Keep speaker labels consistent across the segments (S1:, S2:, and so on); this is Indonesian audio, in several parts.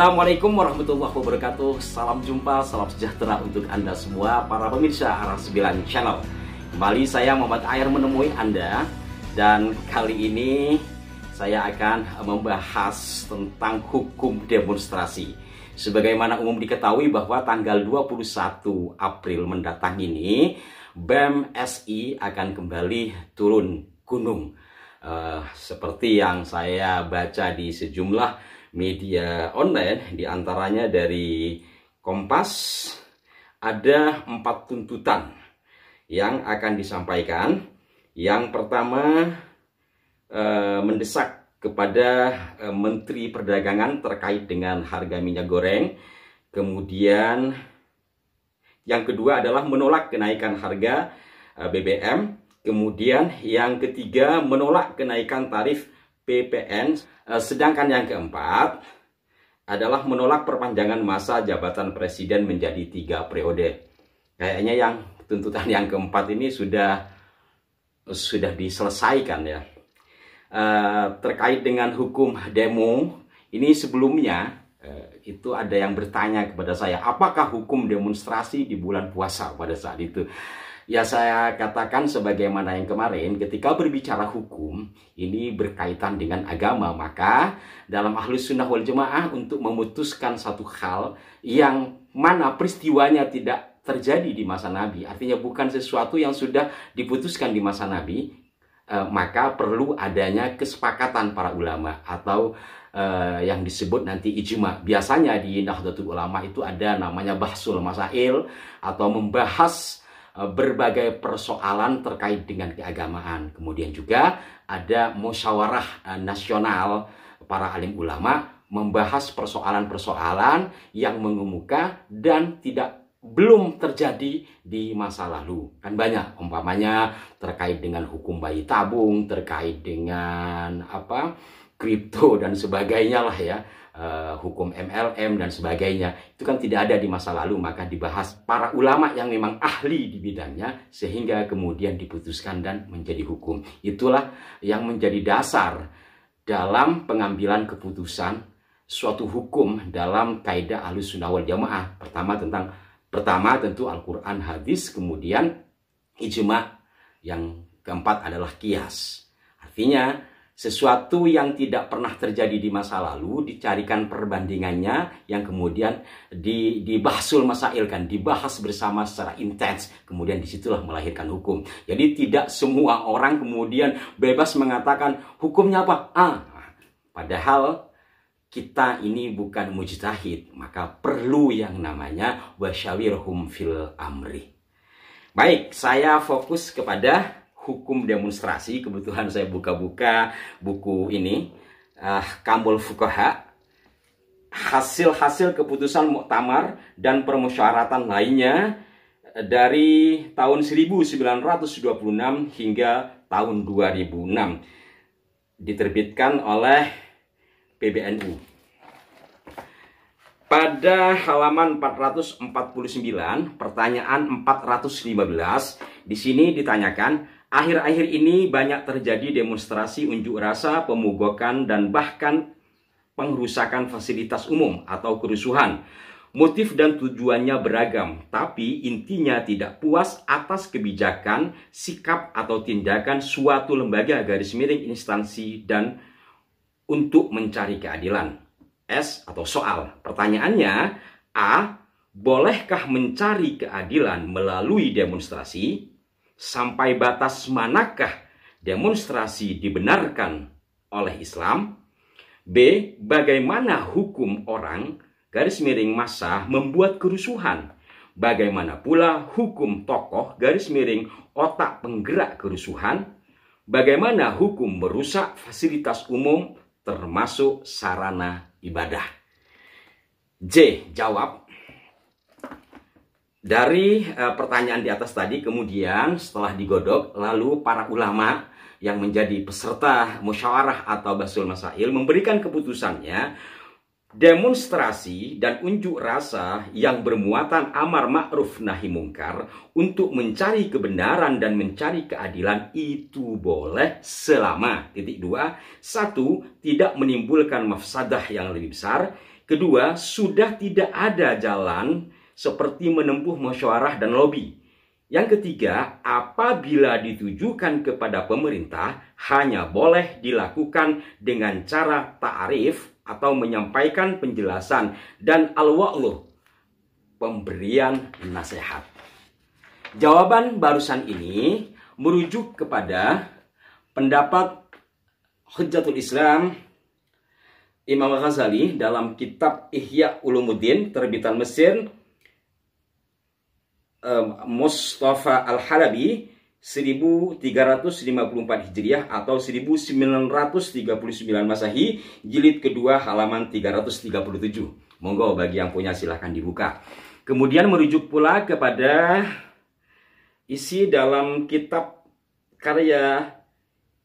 S1: Assalamualaikum warahmatullahi wabarakatuh Salam jumpa, salam sejahtera untuk Anda semua Para pemirsa arah 9 Channel Kembali saya Muhammad Air menemui Anda Dan kali ini saya akan membahas tentang hukum demonstrasi Sebagaimana umum diketahui bahwa tanggal 21 April mendatang ini BEM SI akan kembali turun gunung uh, Seperti yang saya baca di sejumlah media online diantaranya dari Kompas ada empat tuntutan yang akan disampaikan yang pertama eh, mendesak kepada eh, Menteri Perdagangan terkait dengan harga minyak goreng kemudian yang kedua adalah menolak kenaikan harga eh, BBM kemudian yang ketiga menolak kenaikan tarif PPN. Eh, sedangkan yang keempat adalah menolak perpanjangan masa jabatan presiden menjadi tiga periode. Kayaknya yang tuntutan yang keempat ini sudah sudah diselesaikan ya. Eh, terkait dengan hukum demo ini sebelumnya eh, itu ada yang bertanya kepada saya apakah hukum demonstrasi di bulan puasa pada saat itu Ya saya katakan sebagaimana yang kemarin ketika berbicara hukum ini berkaitan dengan agama maka dalam ahlus sunnah wal jamaah untuk memutuskan satu hal yang mana peristiwanya tidak terjadi di masa Nabi artinya bukan sesuatu yang sudah diputuskan di masa Nabi eh, maka perlu adanya kesepakatan para ulama atau Uh, yang disebut nanti ijma. Biasanya di Nahdlatul Ulama itu ada namanya bahsul masail atau membahas Eh, berbagai persoalan terkait dengan keagamaan. Kemudian juga ada musyawarah eh, nasional para alim ulama membahas persoalan-persoalan yang mengemuka dan tidak belum terjadi di masa lalu. Kan banyak umpamanya terkait dengan hukum bayi tabung, terkait dengan apa? kripto dan sebagainya lah ya, eh, hukum MLM dan sebagainya. Itu kan tidak ada di masa lalu, maka dibahas para ulama yang memang ahli di bidangnya sehingga kemudian diputuskan dan menjadi hukum. Itulah yang menjadi dasar dalam pengambilan keputusan suatu hukum dalam kaidah alus sunnah wal jamaah. Pertama tentang pertama tentu Al-Quran hadis, kemudian ijma yang keempat adalah kias. Artinya sesuatu yang tidak pernah terjadi di masa lalu dicarikan perbandingannya yang kemudian di dibahsul masailkan dibahas bersama secara intens kemudian disitulah melahirkan hukum jadi tidak semua orang kemudian bebas mengatakan hukumnya apa ah padahal kita ini bukan mujtahid maka perlu yang namanya wasyawirhum fil amri baik saya fokus kepada hukum demonstrasi kebetulan saya buka-buka buku ini uh, Kambul Fukaha hasil-hasil keputusan muktamar dan permusyaratan lainnya dari tahun 1926 hingga tahun 2006 diterbitkan oleh PBNU pada halaman 449 pertanyaan 415 di sini ditanyakan Akhir-akhir ini banyak terjadi demonstrasi unjuk rasa, pemugokan, dan bahkan pengrusakan fasilitas umum atau kerusuhan. Motif dan tujuannya beragam, tapi intinya tidak puas atas kebijakan, sikap, atau tindakan suatu lembaga garis miring instansi dan untuk mencari keadilan. S atau soal. Pertanyaannya, A. Bolehkah mencari keadilan melalui demonstrasi? sampai batas manakah demonstrasi dibenarkan oleh Islam? B. Bagaimana hukum orang garis miring masa membuat kerusuhan? Bagaimana pula hukum tokoh garis miring otak penggerak kerusuhan? Bagaimana hukum merusak fasilitas umum termasuk sarana ibadah? J. Jawab dari e, pertanyaan di atas tadi, kemudian setelah digodok, lalu para ulama yang menjadi peserta musyawarah atau basul masail memberikan keputusannya demonstrasi dan unjuk rasa yang bermuatan amar ma'ruf nahi mungkar untuk mencari kebenaran dan mencari keadilan itu boleh selama titik dua satu tidak menimbulkan mafsadah yang lebih besar kedua sudah tidak ada jalan seperti menempuh mesyuarah dan lobby. Yang ketiga, apabila ditujukan kepada pemerintah, hanya boleh dilakukan dengan cara ta'arif atau menyampaikan penjelasan dan al-wa'luh, pemberian nasihat. Jawaban barusan ini merujuk kepada pendapat Hujjatul Islam Imam Ghazali dalam kitab Ihya Ulumuddin terbitan Mesir Mustafa Al-Halabi 1354 Hijriah atau 1939 Masehi, jilid kedua halaman 337. Monggo bagi yang punya silahkan dibuka. Kemudian merujuk pula kepada isi dalam kitab karya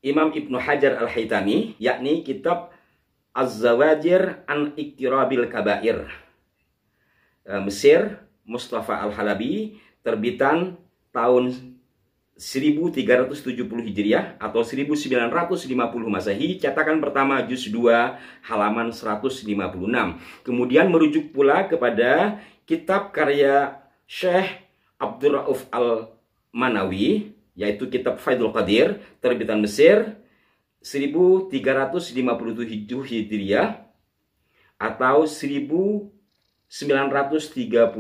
S1: Imam Ibnu Hajar al haitani yakni kitab Az-Zawajir an Iktirabil Kabair. Mesir, Mustafa Al-Halabi, terbitan tahun 1370 Hijriah atau 1950 Masehi, cetakan pertama juz 2 halaman 156. Kemudian merujuk pula kepada kitab karya Syekh Abdul Rauf Al-Manawi yaitu kitab Faidul Qadir terbitan Mesir 1357 Hijriah atau 1000 938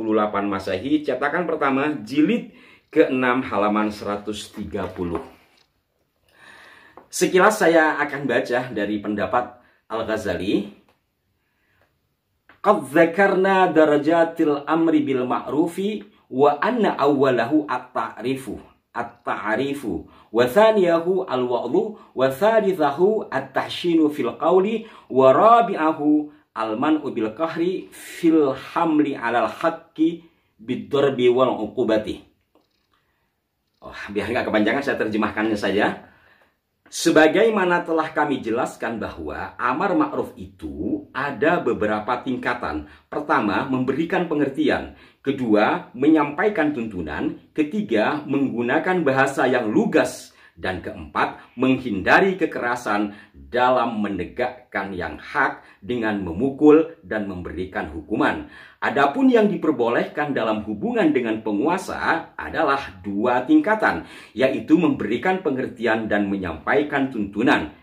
S1: Masehi, cetakan pertama jilid ke-6 halaman 130. Sekilas saya akan baca dari pendapat Al-Ghazali. Qad dzakarna darajatil amri bil ma'rufi wa anna awwalahu at-ta'rifu at-ta'rifu wa thaniyahu al-wa'dhu wa thalithahu at-tahshinu fil qawli wa rabi'ahu alman ubil kahri fil hamli alal haqqi bidorbi wal uqubati. Oh, biar nggak kepanjangan saya terjemahkannya saja. Sebagaimana telah kami jelaskan bahwa amar ma'ruf itu ada beberapa tingkatan. Pertama, memberikan pengertian. Kedua, menyampaikan tuntunan. Ketiga, menggunakan bahasa yang lugas dan keempat, menghindari kekerasan dalam menegakkan yang hak dengan memukul dan memberikan hukuman. Adapun yang diperbolehkan dalam hubungan dengan penguasa adalah dua tingkatan, yaitu memberikan pengertian dan menyampaikan tuntunan.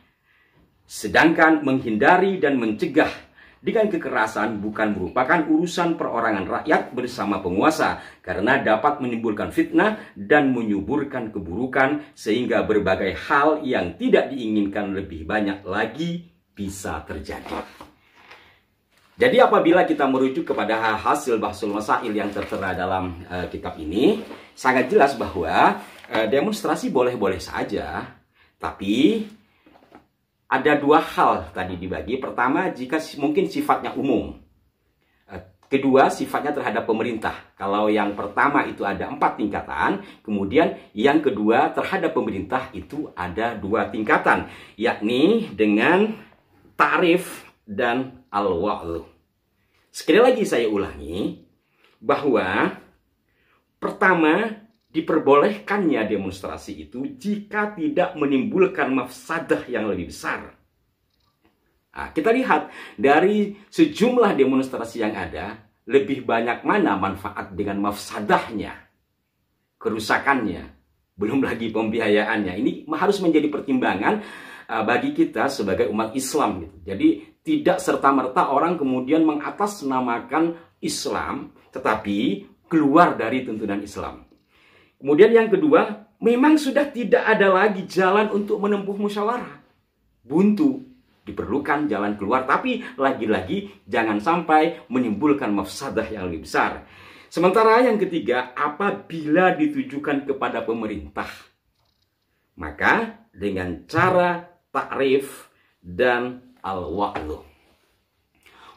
S1: Sedangkan menghindari dan mencegah dengan kekerasan bukan merupakan urusan perorangan rakyat bersama penguasa karena dapat menimbulkan fitnah dan menyuburkan keburukan sehingga berbagai hal yang tidak diinginkan lebih banyak lagi bisa terjadi. Jadi apabila kita merujuk kepada hasil bahsul masail yang tertera dalam e, kitab ini, sangat jelas bahwa e, demonstrasi boleh-boleh saja, tapi ada dua hal tadi dibagi. Pertama, jika mungkin sifatnya umum. Eh, kedua, sifatnya terhadap pemerintah. Kalau yang pertama itu ada empat tingkatan, kemudian yang kedua terhadap pemerintah itu ada dua tingkatan, yakni dengan tarif dan al-wa'lu. Sekali lagi saya ulangi, bahwa pertama diperbolehkannya demonstrasi itu jika tidak menimbulkan mafsadah yang lebih besar. Nah, kita lihat dari sejumlah demonstrasi yang ada, lebih banyak mana manfaat dengan mafsadahnya, kerusakannya, belum lagi pembiayaannya. Ini harus menjadi pertimbangan eh, bagi kita sebagai umat Islam. Gitu. Jadi tidak serta-merta orang kemudian mengatasnamakan Islam, tetapi keluar dari tuntunan Islam. Kemudian yang kedua, memang sudah tidak ada lagi jalan untuk menempuh musyawarah. Buntu, diperlukan jalan keluar. Tapi lagi-lagi jangan sampai menimbulkan mafsadah yang lebih besar. Sementara yang ketiga, apabila ditujukan kepada pemerintah, maka dengan cara takrif dan al-wa'lu.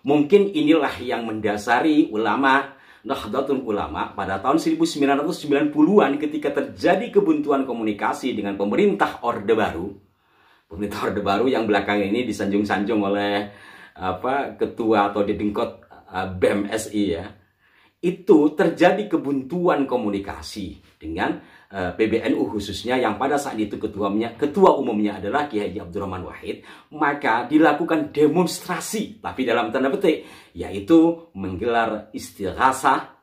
S1: Mungkin inilah yang mendasari ulama Nahdlatul Ulama pada tahun 1990-an ketika terjadi kebuntuan komunikasi dengan pemerintah Orde Baru. Pemerintah Orde Baru yang belakang ini disanjung-sanjung oleh apa ketua atau didengkot eh, BMSI ya. Itu terjadi kebuntuan komunikasi dengan Eh, PBNU khususnya yang pada saat itu ketuanya ketua umumnya adalah Kiai Abdurrahman Wahid maka dilakukan demonstrasi tapi dalam tanda petik yaitu menggelar istirahat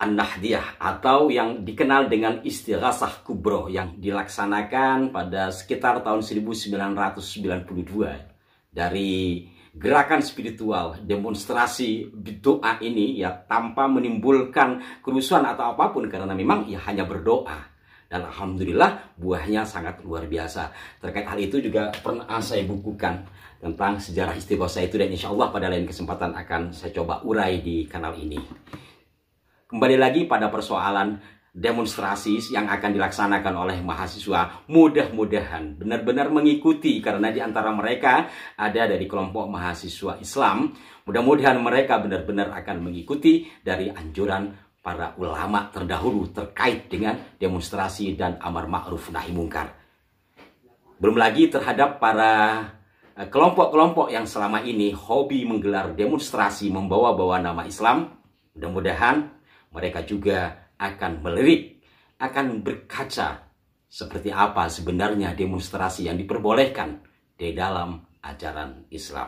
S1: An-Nahdiyah atau yang dikenal dengan istirahat kubro yang dilaksanakan pada sekitar tahun 1992 dari gerakan spiritual, demonstrasi doa ini ya tanpa menimbulkan kerusuhan atau apapun karena memang ya hanya berdoa dan alhamdulillah buahnya sangat luar biasa. Terkait hal itu juga pernah saya bukukan tentang sejarah istiqosa itu dan insya Allah pada lain kesempatan akan saya coba urai di kanal ini. Kembali lagi pada persoalan demonstrasi yang akan dilaksanakan oleh mahasiswa mudah-mudahan benar-benar mengikuti karena di antara mereka ada dari kelompok mahasiswa Islam mudah-mudahan mereka benar-benar akan mengikuti dari anjuran para ulama terdahulu terkait dengan demonstrasi dan amar ma'ruf nahi mungkar belum lagi terhadap para eh, kelompok-kelompok yang selama ini hobi menggelar demonstrasi membawa-bawa nama Islam mudah-mudahan mereka juga akan melirik, akan berkaca seperti apa sebenarnya demonstrasi yang diperbolehkan di dalam ajaran Islam.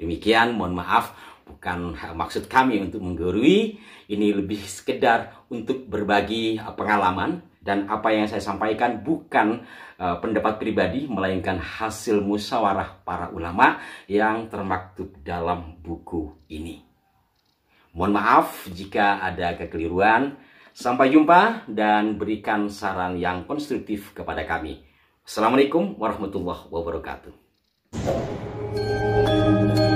S1: Demikian, mohon maaf, bukan maksud kami untuk menggurui, ini lebih sekedar untuk berbagi uh, pengalaman dan apa yang saya sampaikan bukan uh, pendapat pribadi melainkan hasil musyawarah para ulama yang termaktub dalam buku ini. Mohon maaf jika ada kekeliruan. Sampai jumpa dan berikan saran yang konstruktif kepada kami. Assalamualaikum warahmatullahi wabarakatuh.